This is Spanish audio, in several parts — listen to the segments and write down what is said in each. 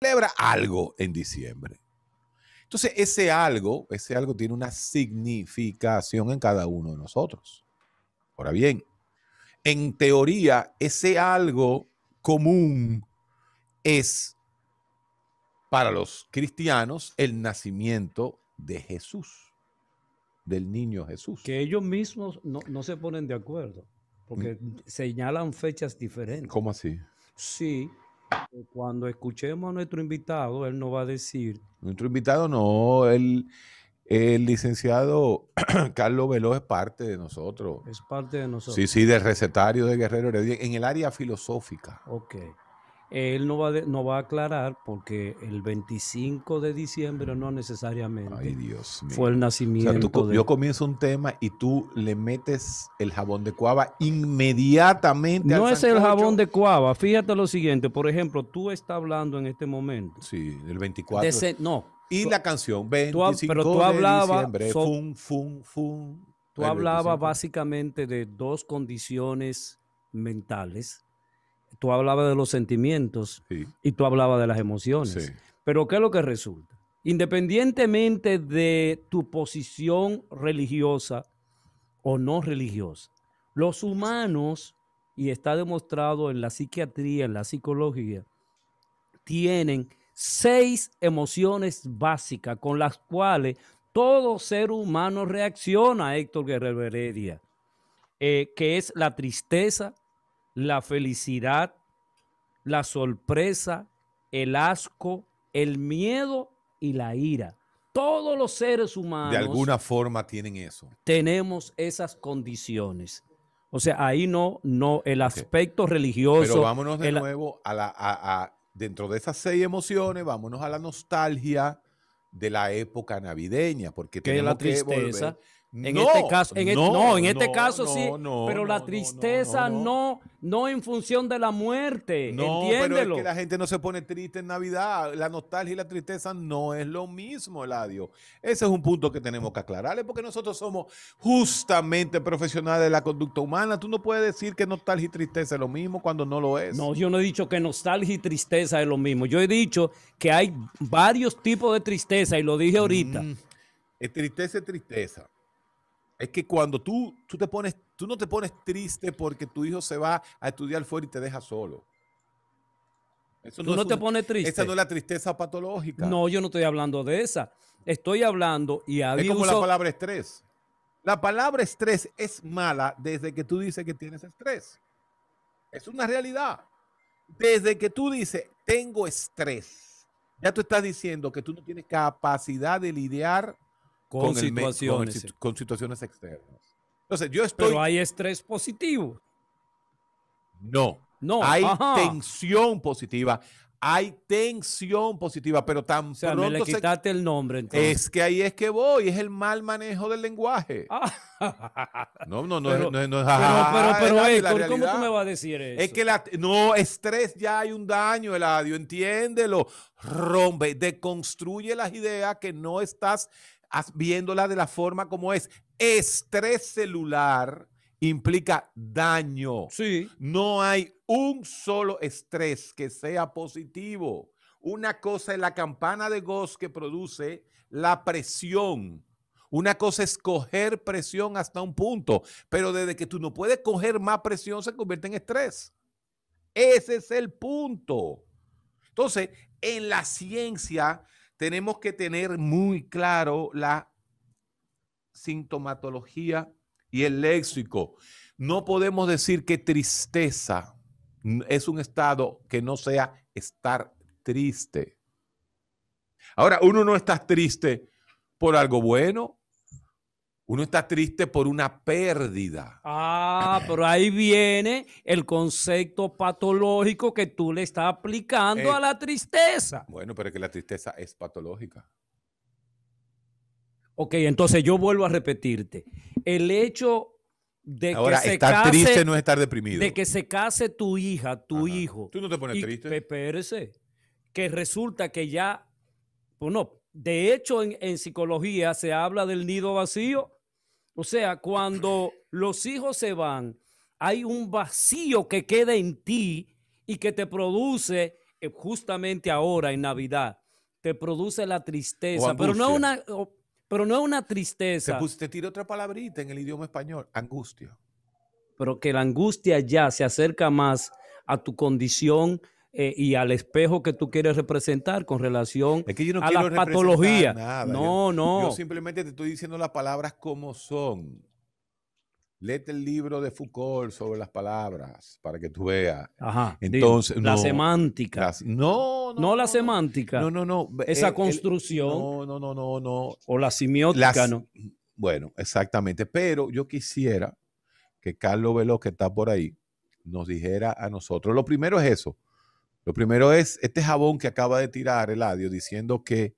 celebra algo en diciembre. Entonces, ese algo, ese algo tiene una significación en cada uno de nosotros. Ahora bien, en teoría, ese algo común es para los cristianos el nacimiento de Jesús, del niño Jesús. Que ellos mismos no, se ponen de acuerdo, porque mm. señalan fechas diferentes. ¿Cómo así? Sí, cuando escuchemos a nuestro invitado, él nos va a decir. Nuestro invitado no, el licenciado Carlos Veloz es parte de nosotros. Es parte de nosotros. Sí, sí, del recetario de Guerrero Heredia, en el área filosófica. Ok. Él no va, no va a aclarar porque el 25 de diciembre no necesariamente fue el nacimiento. Yo comienzo un tema y tú le metes el jabón de cuava inmediatamente. No es el jabón de cuava. Fíjate lo siguiente. Por ejemplo, tú estás hablando en este momento. Sí, el 24. no. Y la canción 25 pero tú hablabas, de diciembre. fum, fum, fum. Tú hablabas básicamente de dos condiciones mentales tú hablabas de los sentimientos y tú hablabas de las emociones. Pero ¿qué es lo que resulta? Independientemente de tu posición religiosa o no religiosa, los humanos, y está demostrado en la psiquiatría, en la psicología, tienen seis emociones básicas con las cuales todo ser humano reacciona, Héctor Guerrero Heredia, eh, que es la tristeza, la felicidad, la sorpresa, el asco, el miedo y la ira. Todos los seres humanos. De alguna forma tienen eso. Tenemos esas condiciones. O sea, ahí no, no, el aspecto religioso. Pero vámonos de nuevo a la, a, dentro de esas seis emociones, vámonos a la nostalgia de la época navideña, porque tenemos la tristeza, en este caso, en este, no, en este caso sí, pero la tristeza no, no, en función de la muerte. No, pero es que la gente no se pone triste en Navidad. La nostalgia y la tristeza no es lo mismo, Eladio. Ese es un punto que tenemos que aclararle, porque nosotros somos justamente profesionales de la conducta humana. Tú no puedes decir que nostalgia y tristeza es lo mismo cuando no lo es. No, yo no he dicho que nostalgia y tristeza es lo mismo. Yo he dicho que hay varios tipos de tristeza y lo dije ahorita. Mm, es tristeza es tristeza. Es que cuando tú, tú te pones, tú no te pones triste porque tu hijo se va a estudiar fuera y te deja solo. Eso no, te pones triste. Esa no es la tristeza patológica. No, yo no estoy hablando de esa. Estoy hablando y había Es como la palabra estrés. La palabra estrés es mala desde que tú dices que tienes estrés. Es una realidad. Desde que tú dices, tengo estrés, ya tú estás diciendo que tú no tienes capacidad de lidiar con, situaciones. con, situaciones externas. Entonces, yo estoy. Pero hay estrés positivo. No. No. Hay tensión positiva. Hay tensión positiva, pero tan o le quitaste el nombre. Entonces. Es que ahí es que voy, es el mal manejo del lenguaje. no, ah. no, no, no, Pero, pero, ¿cómo tú me vas a decir eso? Es que la, no, estrés ya hay un daño, Eladio, entiéndelo. Rompe, deconstruye las ideas que no estás viéndola de la forma como es. Estrés celular implica daño. Sí. No hay un solo estrés que sea positivo. Una cosa es la campana de goz que produce la presión. Una cosa es coger presión hasta un punto, pero desde que tú no puedes coger más presión se convierte en estrés. Ese es el punto. Entonces, en la ciencia tenemos que tener muy claro la sintomatología y el léxico. No podemos decir que tristeza es un estado que no sea estar triste. Ahora, uno no está triste por algo bueno uno está triste por una pérdida. Ah, pero ahí viene el concepto patológico que tú le estás aplicando a eh, la tristeza. Bueno, pero es que la tristeza es patológica. Ok, entonces yo vuelvo a repetirte. El hecho de que se estar triste no es estar deprimido. De que se case tu hija, tu hijo. Tú no te pones triste. Espérese. Que resulta que ya, bueno, de hecho en, en, psicología se habla del nido vacío o sea, cuando los hijos se van, hay un vacío que queda en ti y que te produce eh, justamente ahora en Navidad, te produce la tristeza, pero no una pero no es una tristeza. Te, te tiré otra palabrita en el idioma español, angustia. Pero que la angustia ya se acerca más a tu condición eh, y al espejo que tú quieres representar con relación a la patología. No, no. Yo simplemente te estoy diciendo las palabras como son. Lete el libro de Foucault sobre las palabras para que tú veas. Ajá. Entonces, la semántica. no, no, no, la semántica. No, no, no. Esa construcción. no, no, no, no, O la simiotica. Bueno, exactamente. Pero yo quisiera que Carlos Veloz, que está por ahí, nos dijera a nosotros. Lo primero es eso. Lo primero es este jabón que acaba de tirar el Eladio diciendo que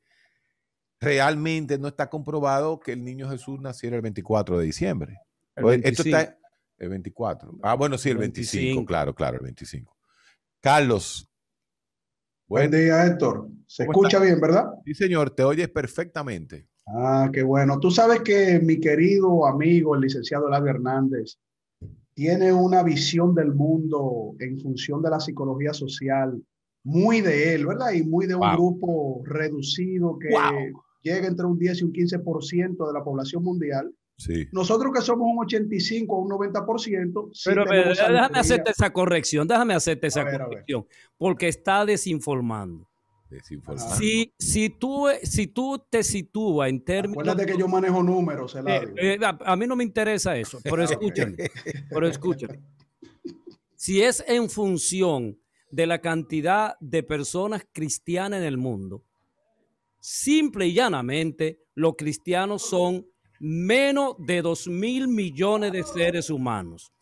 realmente no está comprobado que el niño Jesús naciera el 24 de diciembre. El pues, Esto el 24. Ah, bueno, sí, el 25, claro, claro, el 25. Carlos. Buen, día, Héctor. Se escucha bien, ¿verdad? Sí, señor, te oyes perfectamente. Ah, qué bueno. Tú sabes que mi querido amigo, el licenciado Eladio Hernández, tiene una visión del mundo en función de la psicología social muy de él, ¿verdad? Y muy de un grupo reducido que llega entre un 10 y un 15% de la población mundial. Nosotros que somos un 85 o un 90%. pero, déjame hacerte esa corrección, déjame hacerte esa corrección, porque está desinformando. Si, si, tú, si tú te sitúas en términos... Acuérdate que yo manejo números, eh, eh, a, mí no me interesa eso, pero escúchame, pero escúchame. Si es en función de la cantidad de personas cristianas en el mundo, simple y llanamente, los cristianos son menos de 2 mil millones de seres humanos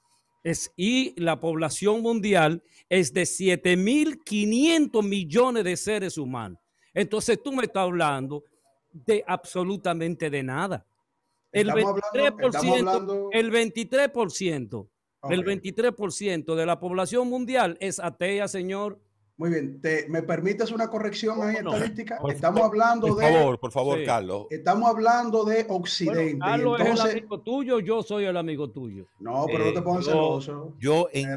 y la población mundial es de 7.500 millones de seres humanos. Entonces tú me estás hablando de absolutamente de nada. El 23%, el 23%, el 23% de la población mundial es atea, señor. Muy bien, ¿Te, ¿me permites una corrección ahí estadística? estamos hablando de... Por favor, por favor, Carlos. Estamos hablando de Occidente. Carlos es el amigo tuyo, yo soy el amigo tuyo. No, pero no te eh, pongas celoso. Yo en,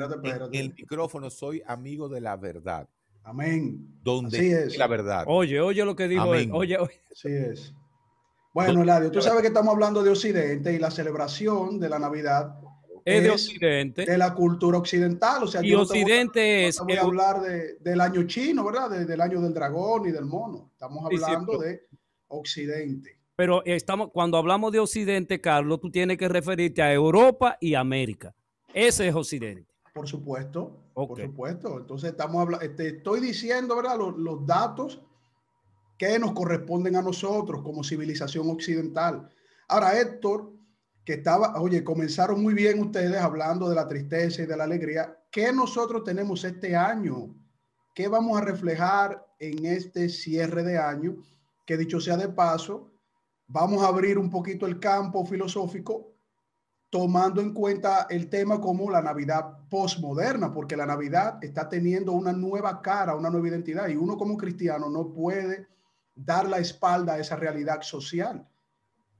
el micrófono soy amigo de la verdad. Amén. Donde es. la verdad. Oye, oye lo que digo. Amén. Oye, oye. Así es. Bueno, Eladio, tú sabes que estamos hablando de Occidente y la celebración de la Navidad es, de Occidente. De la cultura occidental. O sea, y Occidente es. No a hablar del año chino, ¿verdad? del año del dragón y del mono. Estamos hablando de Occidente. Pero estamos, cuando hablamos de Occidente, Carlos, tú tienes que referirte a Europa y América. Ese es Occidente. Por supuesto, por supuesto. Entonces estamos hablando, te este, estoy diciendo, ¿verdad? los datos que nos corresponden a nosotros como civilización occidental. Ahora, Héctor, que estaba, oye, comenzaron muy bien ustedes hablando de la tristeza y de la alegría. ¿Qué nosotros tenemos este año? ¿Qué vamos a reflejar en este cierre de año? Que dicho sea de paso, vamos a abrir un poquito el campo filosófico tomando en cuenta el tema como la Navidad postmoderna, porque la Navidad está teniendo una nueva cara, una nueva identidad, y uno como cristiano no puede dar la espalda a esa realidad social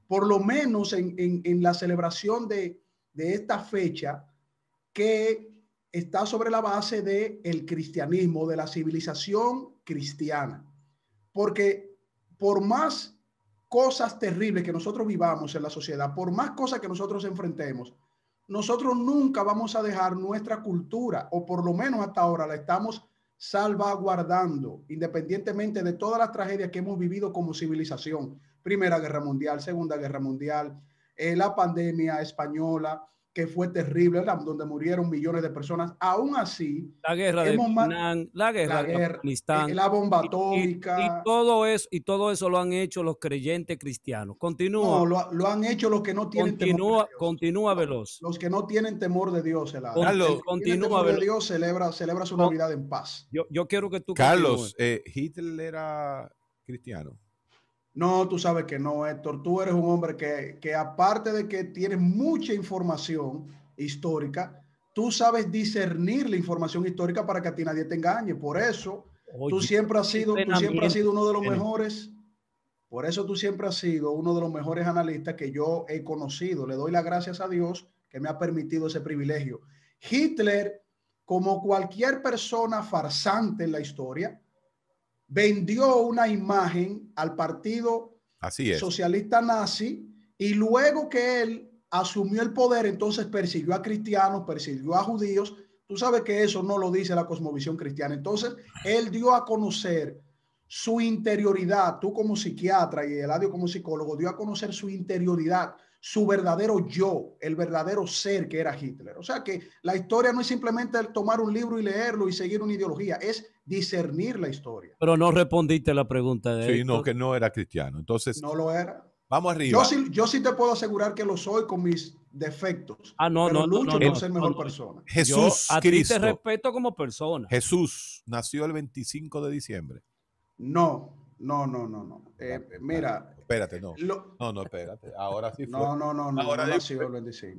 por lo menos en, la celebración de, de, esta fecha, que está sobre la base del el cristianismo, de la civilización cristiana. Porque por más cosas terribles que nosotros vivamos en la sociedad, por más cosas que nosotros enfrentemos, nosotros nunca vamos a dejar nuestra cultura, o por lo menos hasta ahora la estamos salvaguardando, independientemente de todas las tragedias que hemos vivido como civilización, Primera Guerra Mundial, Segunda Guerra Mundial, eh, la pandemia española, que fue terrible, donde murieron millones de personas. Aún así, la guerra de la guerra, de eh, Afganistán, la bomba atómica. Y, todo eso, y todo eso lo han hecho los creyentes cristianos. Continúa. lo, han hecho los que no tienen temor. Continúa veloz. Los que no tienen temor de Dios, el Carlos, continúa Dios celebra, celebra su Navidad en paz. Yo, quiero que tú. Carlos, eh, Hitler era cristiano no, tú sabes que no, Héctor, tú eres un hombre que, aparte de que tienes mucha información histórica, tú sabes discernir la información histórica para que a ti nadie te engañe. Por eso, tú siempre has sido, tú siempre has sido uno de los mejores. Por eso tú siempre has sido uno de los mejores analistas que yo he conocido. Le doy las gracias a Dios que me ha permitido ese privilegio. Hitler, como cualquier persona farsante en la historia, vendió una imagen al partido socialista nazi y luego que él asumió el poder, entonces persiguió a cristianos, persiguió a judíos. Tú sabes que eso no lo dice la cosmovisión cristiana. Entonces, él dio a conocer su interioridad, tú como psiquiatra y Eladio como psicólogo, dio a conocer su interioridad, su verdadero yo, el verdadero ser que era Hitler. O sea que la historia no es simplemente tomar un libro y leerlo y seguir una ideología, es discernir la historia. Pero no respondiste la pregunta de... Sí, no, que no era cristiano. Entonces... No lo era. Vamos arriba. Yo sí, yo sí te puedo asegurar que lo soy con mis defectos. Ah, no, no, lucho no, por ser mejor persona. Jesús a Ti te respeto como persona. Jesús nació el 25 de diciembre. No, no, no, no, no. Eh, mira. Espérate, no. No, no, espérate. Ahora sí fue. No, no, no, Ahora no, el 25.